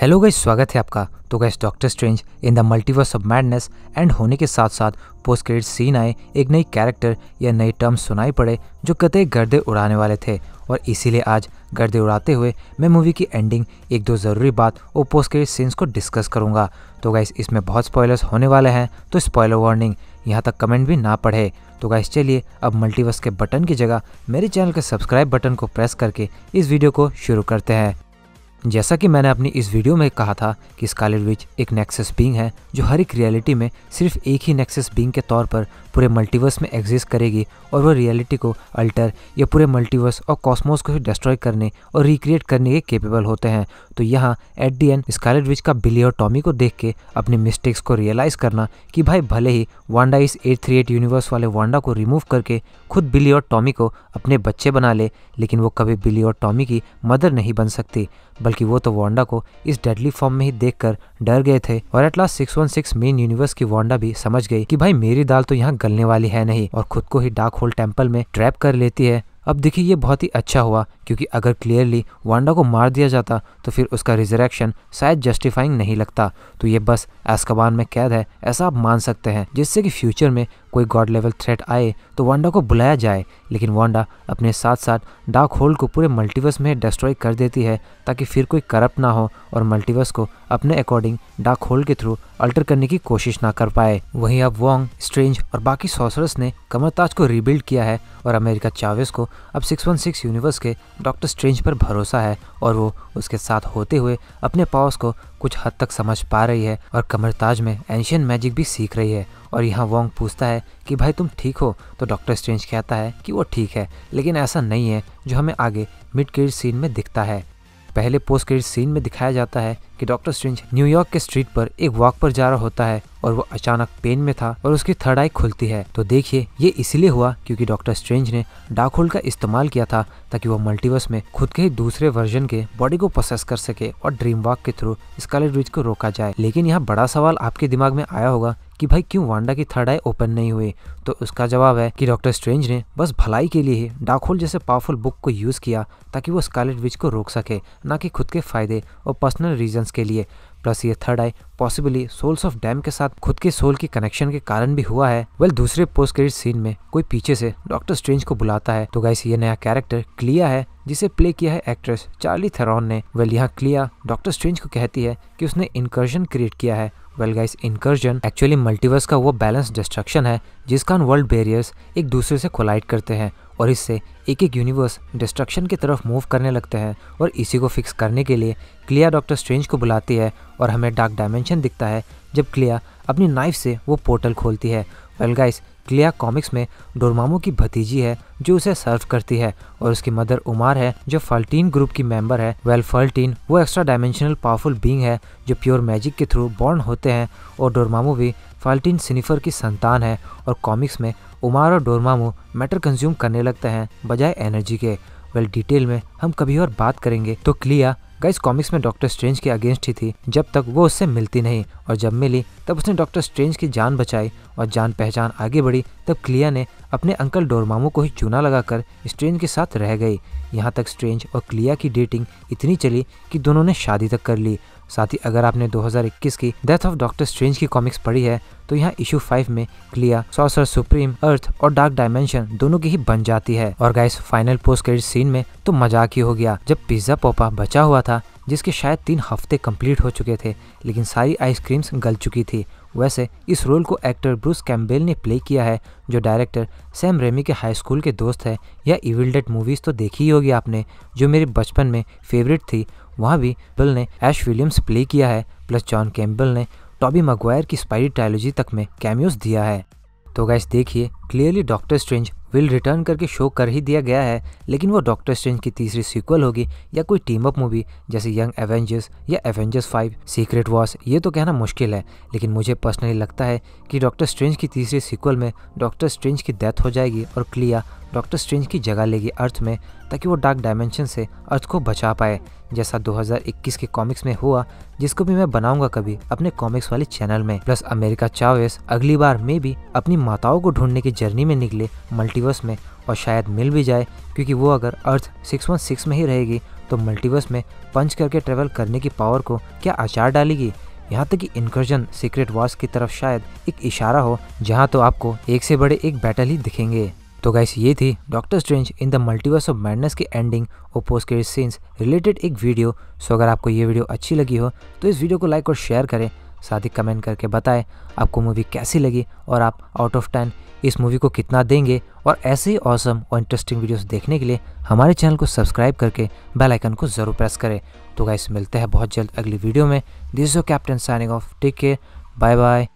hello guys स्वागत है आपका तो guys Doctor Strange in the Multiverse of Madness and होने के साथ साथ पोस्ट क्रेडिट सीन आए एक नई कैरेक्टर या नए टर्म सुनाई पड़े जो कतई गर्दे उड़ाने वाले थे और इसीलिए आज गर्दे उड़ाते हुए मैं मूवी की एंडिंग एक दो ज़रूरी बात और पोस्ट क्रेडिट सीन्स को डिस्कस करूँगा तो गैस इसमें बहुत स्पॉयलर्स होने वाले हैं तो स्पॉयलर वार्निंग यहाँ तक कमेंट भी ना पढ़े तो गैस चलिए अब मल्टीवर्स के बटन की जगह मेरे चैनल के सब्सक्राइब बटन को प्रेस करके इस वीडियो को शुरू करते हैं जैसा कि मैंने अपनी इस वीडियो में कहा था कि स्कालेट विच एक नेक्सस बींग है जो हर एक रियलिटी में सिर्फ एक ही नेक्सस बींग के तौर पर पूरे मल्टीवर्स में एग्जिस्ट करेगी और वह रियलिटी को अल्टर या पूरे मल्टीवर्स और कॉस्मोस को डिस्ट्रॉय करने और रिक्रिएट करने के केपेबल होते हैं तो यहाँ एट दी एंड स्कालेट विच का बिली और टॉमी को देख के अपने मिस्टेक्स को रियलाइज़ करना कि भाई भले ही वांडा इस एट थ्री एट यूनिवर्स वाले वांडा को रिमूव करके खुद बिली और टॉमी को अपने बच्चे बना ले, लेकिन वो कभी बिली और टॉमी की मदर नहीं बन सकती बल्कि वो तो वांडा को इस डेडली फॉर्म में ही देखकर डर गए थे और last six one six main universe की वांडा भी समझ गई कि भाई मेरी दाल तो यहाँ गलने वाली है नहीं और खुद को ही डार्क होल टेम्पल में ट्रैप कर लेती है अब देखिए ये बहुत ही अच्छा हुआ क्योंकि अगर क्लियरली वांडा को मार दिया जाता तो फिर उसका रिजरेक्शन शायद जस्टिफाइंग नहीं लगता तो ये बस एस्कबान में कैद है ऐसा आप मान सकते हैं जिससे कि फ्यूचर में कोई गॉड लेवल थ्रेट आए तो वांडा को बुलाया जाए लेकिन वांडा अपने साथ साथ डार्क होल को पूरे मल्टीवर्स में डिस्ट्रॉय कर देती है ताकि फिर कोई करप्ट ना हो और मल्टीवर्स को अपने अकॉर्डिंग डार्क होल के थ्रू अल्टर करने की कोशिश ना कर पाए वहीं अब वॉन्ग स्ट्रेंज और बाकी सॉसरस ने कमरताज को रिबिल्ड किया है और अमेरिका चावेस को अब 616 यूनिवर्स के डॉक्टर स्ट्रेंज पर भरोसा है और वो उसके साथ होते हुए अपने पावर्स को कुछ हद तक समझ पा रही है और कमरताज में एंशियन मैजिक भी सीख रही है और यहाँ वोंग पूछता है कि भाई तुम ठीक हो तो डॉक्टर स्ट्रेंज कहता है कि वो ठीक है लेकिन ऐसा नहीं है जो हमें आगे मिड क्रेडिट सीन में दिखता है पहले पोस्ट क्रेडिट सीन में दिखाया जाता है कि डॉक्टर स्ट्रेंज न्यूयॉर्क के स्ट्रीट पर एक वॉक पर जा रहा होता है और वो अचानक पेन में था और उसकी थर्ड आई खुलती है तो देखिए ये इसलिए हुआ क्योंकि डॉक्टर स्ट्रेंज ने डार्क होल का इस्तेमाल किया था ताकि वो मल्टीवर्स में खुद के ही दूसरे वर्जन के बॉडी को प्रोसेस कर सके और ड्रीम वॉक के थ्रू स्कारलेट ब्रिज को रोका जाए लेकिन यहाँ बड़ा सवाल आपके दिमाग में आया होगा कि भाई क्यों वांडा की थर्ड आई ओपन नहीं हुई तो उसका जवाब है कि डॉक्टर स्ट्रेंज ने बस भलाई के लिए ही डार्क होल जैसे पावरफुल बुक को यूज किया ताकि वो स्कारलेट विच को रोक सके ना कि खुद के फायदे और पर्सनल रीजन चांस के लिए प्लस ये third eye possibly souls of damned के साथ खुद के सोल की कनेक्शन के कारण भी हुआ है वेल well, दूसरे पोस्ट क्रेडिट सीन में कोई पीछे से डॉक्टर स्ट्रेंज को बुलाता है तो गाइस ये नया कैरेक्टर क्लिया है जिसे प्ले किया है एक्ट्रेस चार्ली थेरॉन ने वेल well, यहाँ क्लिया डॉक्टर स्ट्रेंज को कहती है कि उसने इनकर्जन क्रिएट किया है well guys incursion actually multiverse का वो बैलेंस डिस्ट्रक्शन है जिसका वर्ल्ड बेरियर्स एक दूसरे से कोलाइड करते हैं और इससे एक एक यूनिवर्स डिस्ट्रक्शन की तरफ मूव करने लगते हैं और इसी को फिक्स करने के लिए क्लिया डॉक्टर स्ट्रेंज को बुलाती है और हमें डार्क डायमेंशन दिखता है जब क्लिया अपनी नाइफ से वो पोर्टल खोलती है वेल गाइस क्लिया कॉमिक्स में डोरमामो की भतीजी है जो उसे सर्व करती है और उसकी मदर उमार है जो फल्टीन ग्रुप की मेंबर है वेल फल्टीन वो एक्स्ट्रा डायमेंशनल पावरफुल बींग है जो प्योर मैजिक के थ्रू बॉर्न होते हैं और डोरमामो भी फल्टीन सिनिफर की संतान है और कॉमिक्स में उमार और डोरमामो मैटर कंज्यूम करने लगते हैं बजाय एनर्जी के वेल डिटेल में हम कभी और बात करेंगे तो क्लिया गाइस कॉमिक्स में डॉक्टर स्ट्रेंज के अगेंस्ट ही थी जब तक वो उससे मिलती नहीं और जब मिली तब उसने डॉक्टर स्ट्रेंज की जान बचाई और जान पहचान आगे बढ़ी तब क्लिया ने अपने अंकल डोरमामो को ही चूना लगाकर स्ट्रेंज के साथ रह गई यहाँ तक स्ट्रेंज और क्लिया की डेटिंग इतनी चली कि दोनों ने शादी तक कर ली साथ ही अगर आपने 2021 की डेथ ऑफ डॉक्टर स्ट्रेंज की कॉमिक्स पढ़ी है तो यहाँ इशू फाइव में क्लिया सॉसर सुप्रीम अर्थ और डार्क डायमेंशन दोनों की ही बन जाती है और guys final post credit scene में तो मजाक ही हो गया जब पिज्जा पोपा बचा हुआ था जिसके शायद तीन हफ्ते कंप्लीट हो चुके थे लेकिन सारी आइसक्रीम्स गल चुकी थी वैसे इस रोल को एक्टर ब्रूस कैम्बेल ने प्ले किया है जो डायरेक्टर सैम रेमी के हाई स्कूल के दोस्त है या इविल डेट मूवीज़ तो देखी ही होगी आपने जो मेरे बचपन में फेवरेट थी वहाँ भी बिल ने एश विलियम्स प्ले किया है प्लस जॉन कैम्बल ने टॉबी मगवायर की स्पाइडी ट्रायलॉजी तक में कैमियोज दिया है तो गैस देखिए clearly Doctor Strange will return करके शो कर ही दिया गया है लेकिन वो डॉक्टर स्ट्रेंज की तीसरी सीक्वल होगी या कोई टीम अप मूवी जैसे यंग एवेंजर्स या एवेंजर्स फाइव सीक्रेट वॉर्स ये तो कहना मुश्किल है लेकिन मुझे पर्सनली लगता है कि डॉक्टर स्ट्रेंज की तीसरी सीक्वल में डॉक्टर स्ट्रेंज की डेथ हो जाएगी और क्लिया डॉक्टर स्ट्रेंज की जगह लेगी अर्थ में ताकि वो डार्क डायमेंशन से अर्थ को बचा पाए जैसा 2021 के कॉमिक्स में हुआ जिसको भी मैं बनाऊंगा कभी अपने कॉमिक्स वाले चैनल में प्लस अमेरिका चावेस अगली बार में भी अपनी माताओं को ढूंढने की जर्नी में निकले मल्टी मल्टीवर्स में और शायद मिल भी जाए क्योंकि वो अगर अर्थ 616 में ही रहेगी तो मल्टीवर्स में पंच करके ट्रेवल करने की पावर को क्या आचार डालेगी यहाँ तक कि इनकर्जन सीक्रेट वॉर्स की तरफ शायद एक इशारा हो जहाँ तो आपको एक से बड़े एक बैटल ही दिखेंगे तो गाइस ये थी Doctor Strange in the Multiverse of Madness की एंडिंग और पोस्ट क्रेडिट सीन्स रिलेटेड एक वीडियो सो अगर आपको ये वीडियो अच्छी लगी हो तो इस वीडियो को लाइक और शेयर करें साथ ही कमेंट करके बताएं आपको मूवी कैसी लगी और आप आउट ऑफ टेन इस मूवी को कितना देंगे और ऐसे ही औसम और इंटरेस्टिंग वीडियोस देखने के लिए हमारे चैनल को सब्सक्राइब करके बेल आइकन को ज़रूर प्रेस करें तो गाइस मिलते हैं बहुत जल्द अगली वीडियो में this is captain signing off take care bye bye